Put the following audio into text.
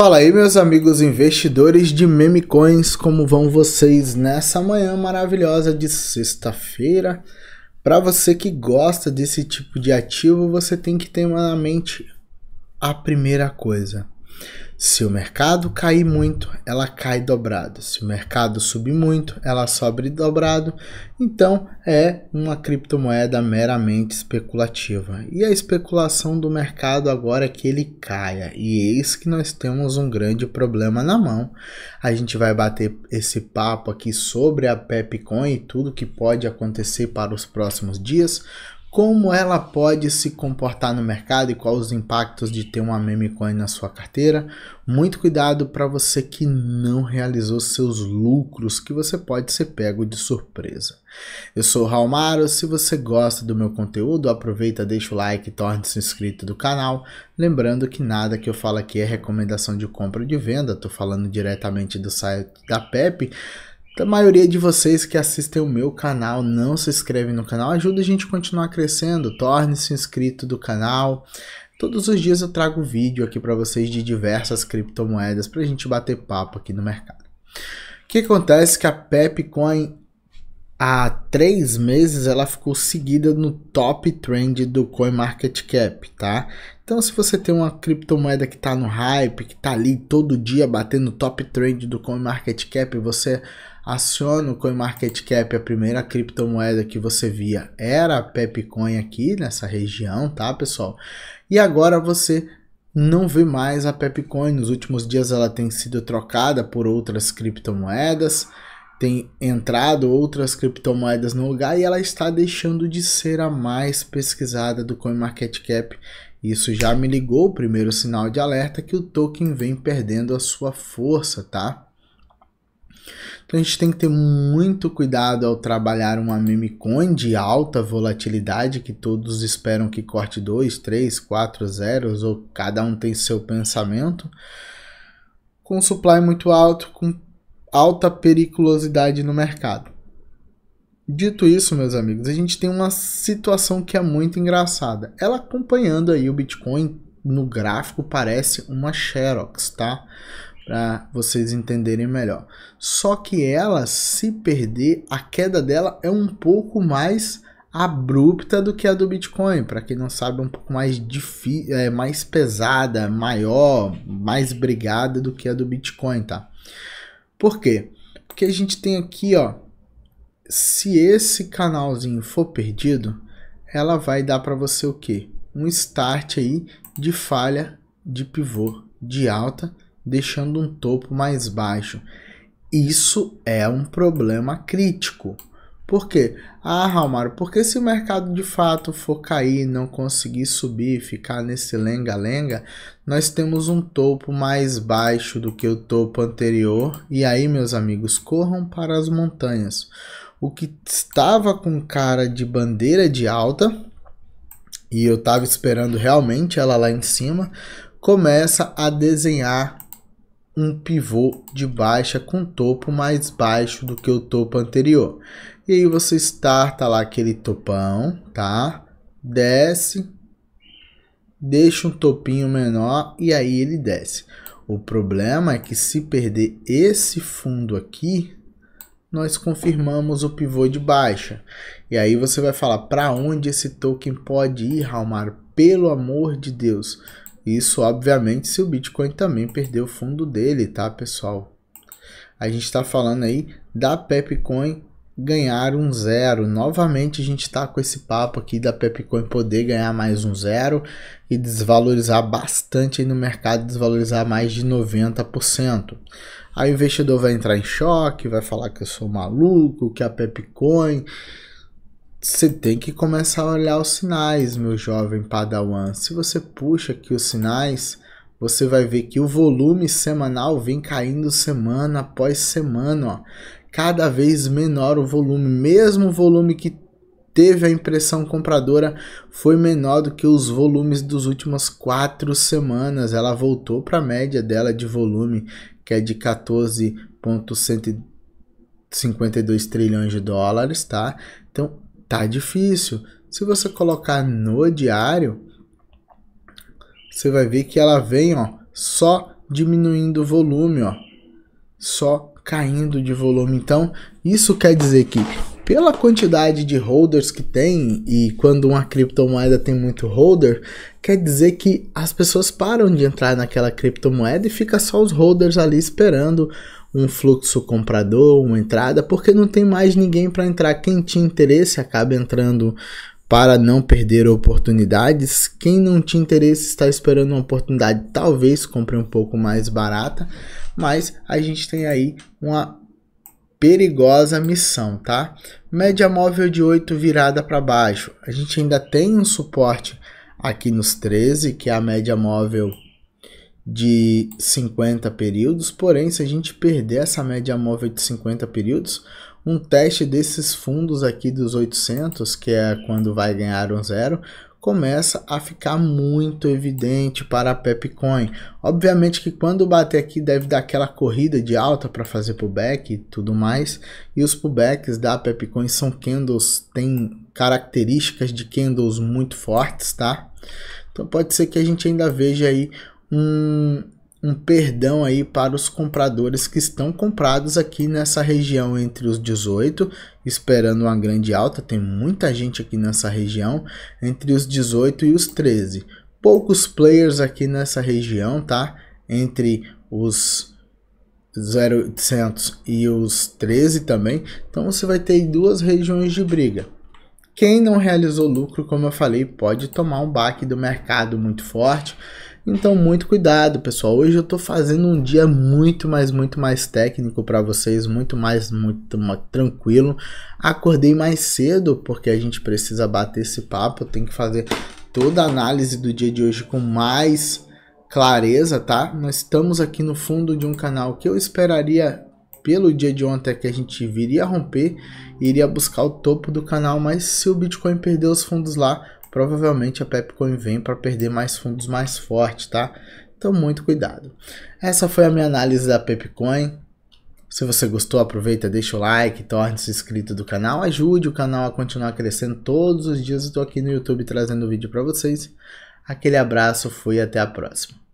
Fala aí, meus amigos investidores de meme coins, como vão vocês nessa manhã maravilhosa de sexta-feira? Para você que gosta desse tipo de ativo, você tem que ter na mente a primeira coisa: se o mercado cair muito, ela cai dobrado. Se o mercado subir muito, ela sobe dobrado. Então é uma criptomoeda meramente especulativa. E a especulação do mercado agora é que ele caia. E eis que nós temos um grande problema na mão. A gente vai bater esse papo aqui sobre a Pepcoin e tudo que pode acontecer para os próximos dias como ela pode se comportar no mercado e quais os impactos de ter uma meme coin na sua carteira. Muito cuidado para você que não realizou seus lucros, que você pode ser pego de surpresa. Eu sou o Maro. se você gosta do meu conteúdo, aproveita, deixa o like e torne-se inscrito do canal. Lembrando que nada que eu falo aqui é recomendação de compra ou de venda, estou falando diretamente do site da Pepe. A maioria de vocês que assistem o meu canal não se inscreve no canal, ajuda a gente a continuar crescendo, torne-se inscrito do canal. Todos os dias eu trago vídeo aqui para vocês de diversas criptomoedas para a gente bater papo aqui no mercado. O que acontece é que a Pepcoin há três meses ela ficou seguida no top trend do CoinMarketCap, tá? Então, se você tem uma criptomoeda que está no hype, que está ali todo dia batendo top trend do CoinMarketCap, você aciona o CoinMarketCap, a primeira criptomoeda que você via era a Pepcoin aqui nessa região, tá pessoal? E agora você não vê mais a Pepcoin. Nos últimos dias ela tem sido trocada por outras criptomoedas, tem entrado outras criptomoedas no lugar e ela está deixando de ser a mais pesquisada do CoinMarketCap. Isso já me ligou o primeiro sinal de alerta que o token vem perdendo a sua força, tá? Então a gente tem que ter muito cuidado ao trabalhar uma meme coin de alta volatilidade que todos esperam que corte 2, 3, 4 zeros ou cada um tem seu pensamento. Com supply muito alto, com alta periculosidade no mercado. Dito isso, meus amigos, a gente tem uma situação que é muito engraçada. Ela acompanhando aí o Bitcoin no gráfico parece uma Xerox, tá? para vocês entenderem melhor. Só que ela, se perder, a queda dela é um pouco mais abrupta do que a do Bitcoin. Para quem não sabe, é um pouco mais difícil, é mais pesada, maior, mais brigada do que a do Bitcoin, tá? Por quê? Porque a gente tem aqui, ó, se esse canalzinho for perdido, ela vai dar para você o quê? Um start aí de falha de pivô de alta deixando um topo mais baixo. Isso é um problema crítico. Por quê? Ah, Romário, porque se o mercado de fato for cair, não conseguir subir, ficar nesse lenga-lenga, nós temos um topo mais baixo do que o topo anterior. E aí, meus amigos, corram para as montanhas. O que estava com cara de bandeira de alta, e eu estava esperando realmente ela lá em cima, começa a desenhar um pivô de baixa com topo mais baixo do que o topo anterior. E aí você starta lá aquele topão, tá? Desce, deixa um topinho menor e aí ele desce. O problema é que se perder esse fundo aqui, nós confirmamos o pivô de baixa. E aí você vai falar para onde esse token pode ir, Almaro? Pelo amor de Deus, isso, obviamente, se o Bitcoin também perder o fundo dele, tá, pessoal? A gente está falando aí da Pepcoin ganhar um zero. Novamente a gente está com esse papo aqui da Pepcoin poder ganhar mais um zero e desvalorizar bastante no mercado, desvalorizar mais de 90%. Aí o investidor vai entrar em choque, vai falar que eu sou maluco, que a Pepcoin você tem que começar a olhar os sinais, meu jovem padawan. Se você puxa aqui os sinais, você vai ver que o volume semanal vem caindo semana após semana, ó. Cada vez menor o volume, mesmo o volume que teve a impressão compradora foi menor do que os volumes dos últimas quatro semanas. Ela voltou para a média dela de volume, que é de 14,152 trilhões de dólares, tá? Então tá difícil. Se você colocar no diário, você vai ver que ela vem, ó, só diminuindo o volume, ó. Só caindo de volume. Então, isso quer dizer que pela quantidade de holders que tem e quando uma criptomoeda tem muito holder, quer dizer que as pessoas param de entrar naquela criptomoeda e fica só os holders ali esperando um fluxo comprador, uma entrada, porque não tem mais ninguém para entrar. Quem tinha interesse acaba entrando para não perder oportunidades. Quem não tinha interesse está esperando uma oportunidade, talvez compre um pouco mais barata, mas a gente tem aí uma perigosa missão, tá? Média móvel de 8 virada para baixo. A gente ainda tem um suporte aqui nos 13, que é a média móvel de 50 períodos. Porém, se a gente perder essa média móvel de 50 períodos, um teste desses fundos aqui dos 800, que é quando vai ganhar um zero, começa a ficar muito evidente para a Pepcoin. Obviamente que quando bater aqui deve dar aquela corrida de alta para fazer pullback e tudo mais. E os pullbacks da Pepcoin são candles, tem características de candles muito fortes, tá? Então pode ser que a gente ainda veja aí um, um perdão aí para os compradores que estão comprados aqui nessa região entre os 18, esperando uma grande alta, tem muita gente aqui nessa região, entre os 18 e os 13. Poucos players aqui nessa região, tá? Entre os 0800 e os 13 também. Então você vai ter duas regiões de briga. Quem não realizou lucro, como eu falei, pode tomar um baque do mercado muito forte. Então, muito cuidado, pessoal. Hoje eu estou fazendo um dia muito mais, muito mais técnico para vocês, muito mais, muito mais tranquilo. Acordei mais cedo porque a gente precisa bater esse papo, tem que fazer toda a análise do dia de hoje com mais clareza, tá? Nós estamos aqui no fundo de um canal que eu esperaria pelo dia de ontem que a gente viria romper e iria buscar o topo do canal, mas se o Bitcoin perder os fundos lá, provavelmente a Pepcoin vem para perder mais fundos mais forte, tá? Então muito cuidado. Essa foi a minha análise da Pepcoin. Se você gostou, aproveita, deixa o like, torne-se inscrito do canal, ajude o canal a continuar crescendo. Todos os dias estou aqui no YouTube trazendo vídeo para vocês. Aquele abraço, fui até a próxima.